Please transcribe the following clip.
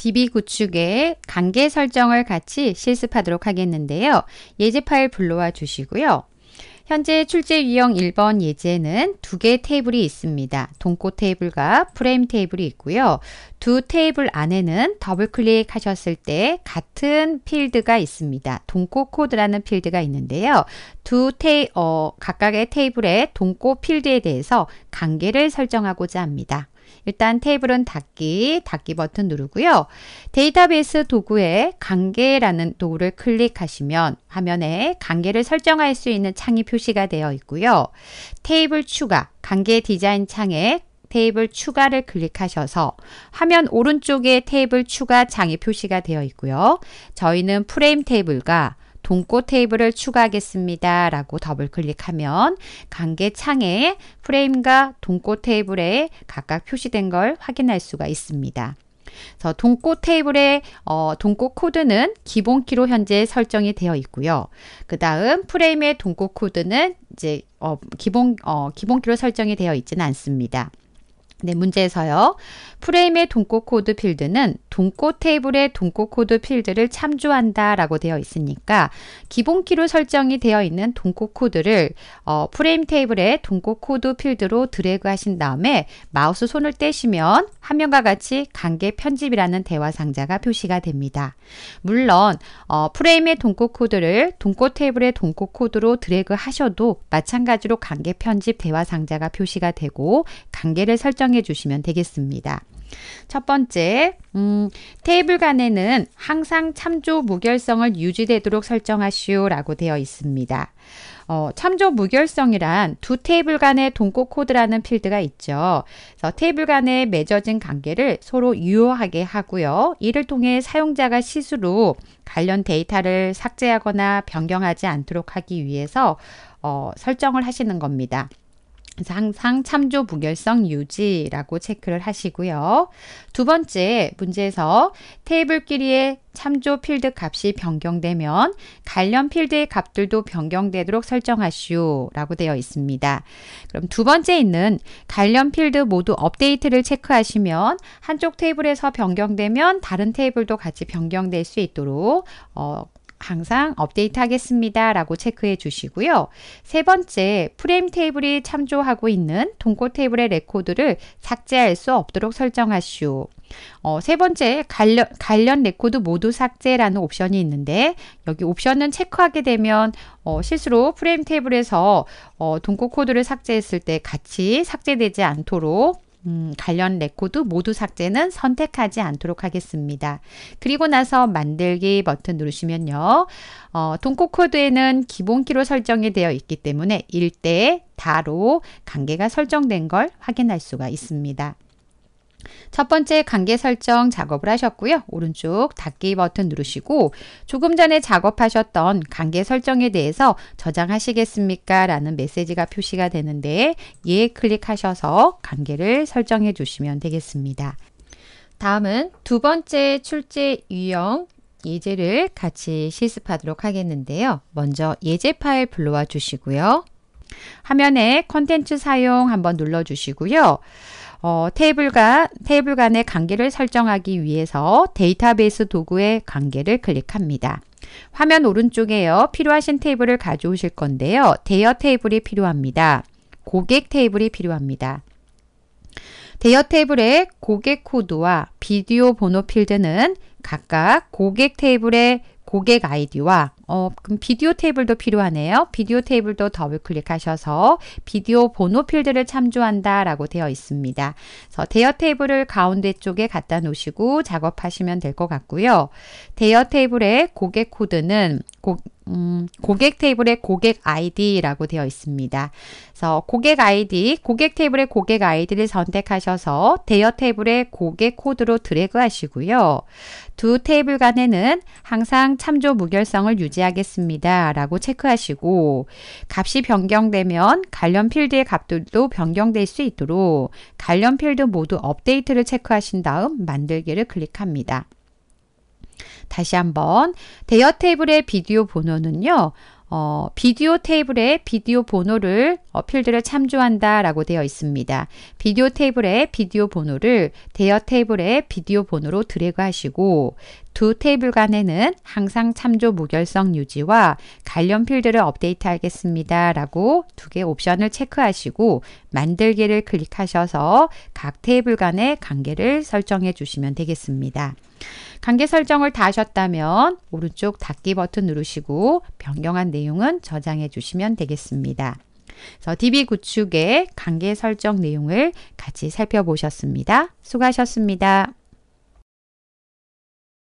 DB 구축의 관계 설정을 같이 실습하도록 하겠는데요. 예제 파일 불러와 주시고요. 현재 출제 유형 1번 예제는 두 개의 테이블이 있습니다. 동코 테이블과 프레임 테이블이 있고요. 두 테이블 안에는 더블 클릭하셨을 때 같은 필드가 있습니다. 동코 코드라는 필드가 있는데요. 두 테이, 어, 각각의 테이블의 동코 필드에 대해서 관계를 설정하고자 합니다. 일단 테이블은 닫기, 닫기 버튼 누르고요. 데이터베이스 도구에 관계라는 도구를 클릭하시면 화면에 관계를 설정할 수 있는 창이 표시가 되어 있고요. 테이블 추가, 관계 디자인 창에 테이블 추가를 클릭하셔서 화면 오른쪽에 테이블 추가 창이 표시가 되어 있고요. 저희는 프레임 테이블과 동고 테이블을 추가하겠습니다. 라고 더블 클릭하면 관계 창에 프레임과 동고 테이블에 각각 표시된 걸 확인할 수가 있습니다. 그래서 동고 테이블의 어, 동고 코드는 기본 키로 현재 설정이 되어 있고요. 그 다음 프레임의 동고 코드는 이제 어, 기본 어, 기본 키로 설정이 되어 있지는 않습니다. 네, 문제에서요. 프레임의 동코 코드 필드는 동코 테이블의 동코 코드 필드를 참조한다 라고 되어 있으니까 기본키로 설정이 되어 있는 동코 코드를 어, 프레임 테이블의 동코 코드 필드로 드래그 하신 다음에 마우스 손을 떼시면 화면과 같이 관계 편집이라는 대화 상자가 표시가 됩니다. 물론 어, 프레임의 동코 코드를 동코 테이블의 동코 코드로 드래그 하셔도 마찬가지로 관계 편집 대화 상자가 표시가 되고 관계를 설정 사용해 주시면 되겠습니다. 첫 번째, 음, 테이블 간에는 항상 참조 무결성을 유지되도록 설정하시오라고 되어 있습니다. 어, 참조 무결성이란 두 테이블 간의 동고 코드라는 필드가 있죠. 그래서 테이블 간에 맺어진 관계를 서로 유효하게 하고요. 이를 통해 사용자가 시수로 관련 데이터를 삭제하거나 변경하지 않도록 하기 위해서 어, 설정을 하시는 겁니다. 항상 참조 부결성 유지라고 체크를 하시고요. 두 번째 문제에서 테이블끼리의 참조 필드 값이 변경되면 관련 필드의 값들도 변경되도록 설정하시오 라고 되어 있습니다. 그럼 두 번째 있는 관련 필드 모두 업데이트를 체크하시면 한쪽 테이블에서 변경되면 다른 테이블도 같이 변경될 수 있도록 어, 항상 업데이트 하겠습니다. 라고 체크해 주시고요. 세 번째, 프레임 테이블이 참조하고 있는 동고 테이블의 레코드를 삭제할 수 없도록 설정하시오. 어, 세 번째, 관련, 관련 레코드 모두 삭제라는 옵션이 있는데, 여기 옵션은 체크하게 되면, 어, 실수로 프레임 테이블에서 어, 동고 코드를 삭제했을 때 같이 삭제되지 않도록 음, 관련 레코드 모두 삭제는 선택하지 않도록 하겠습니다. 그리고 나서 만들기 버튼 누르시면요. 어, 동코 코드에는 기본키로 설정이 되어 있기 때문에 일대 다로 관계가 설정된 걸 확인할 수가 있습니다. 첫 번째 관계 설정 작업을 하셨고요. 오른쪽 닫기 버튼 누르시고 조금 전에 작업하셨던 관계 설정에 대해서 저장하시겠습니까? 라는 메시지가 표시가 되는데 예 클릭하셔서 관계를 설정해 주시면 되겠습니다. 다음은 두 번째 출제 유형 예제를 같이 실습하도록 하겠는데요. 먼저 예제 파일 불러와 주시고요. 화면에 컨텐츠 사용 한번 눌러주시고요. 어, 테이블과 테이블 간의 관계를 설정하기 위해서 데이터베이스 도구의 관계를 클릭합니다. 화면 오른쪽에요. 필요하신 테이블을 가져오실 건데요. 대여 테이블이 필요합니다. 고객 테이블이 필요합니다. 대여 테이블의 고객 코드와 비디오 번호 필드는 각각 고객 테이블의 고객 아이디와 어, 그럼 비디오 테이블도 필요하네요. 비디오 테이블도 더블 클릭하셔서 비디오 번호 필드를 참조한다 라고 되어 있습니다. 그래서 대여 테이블을 가운데 쪽에 갖다 놓으시고 작업하시면 될 것 같고요. 대여 테이블의 고객 코드는 고, 음, 고객 테이블에 고객 아이디라고 되어 있습니다. 그래서 고객 아이디, 고객 테이블에 고객 아이디를 선택하셔서 대여 테이블에 고객 코드로 드래그 하시고요. 두 테이블 간에는 항상 참조 무결성을 유지하겠습니다. 라고 체크하시고 값이 변경되면 관련 필드의 값들도 변경될 수 있도록 관련 필드 모두 업데이트를 체크하신 다음 만들기를 클릭합니다. 다시 한번 대여 테이블의 비디오 번호는요. 어, 비디오 테이블의 비디오 번호를 어, 필드를 참조한다 라고 되어 있습니다. 비디오 테이블에 비디오 번호를 대여 테이블에 비디오 번호로 드래그 하시고 두 테이블 간에는 항상 참조 무결성 유지와 관련 필드를 업데이트 하겠습니다 라고 두 개 옵션을 체크하시고 만들기를 클릭하셔서 각 테이블 간의 관계를 설정해 주시면 되겠습니다. 관계 설정을 다 하셨다면 오른쪽 닫기 버튼 누르시고 변경한 내용은 저장해 주시면 되겠습니다. 그래서 DB 구축의 관계 설정 내용을 같이 살펴보셨습니다. 수고하셨습니다.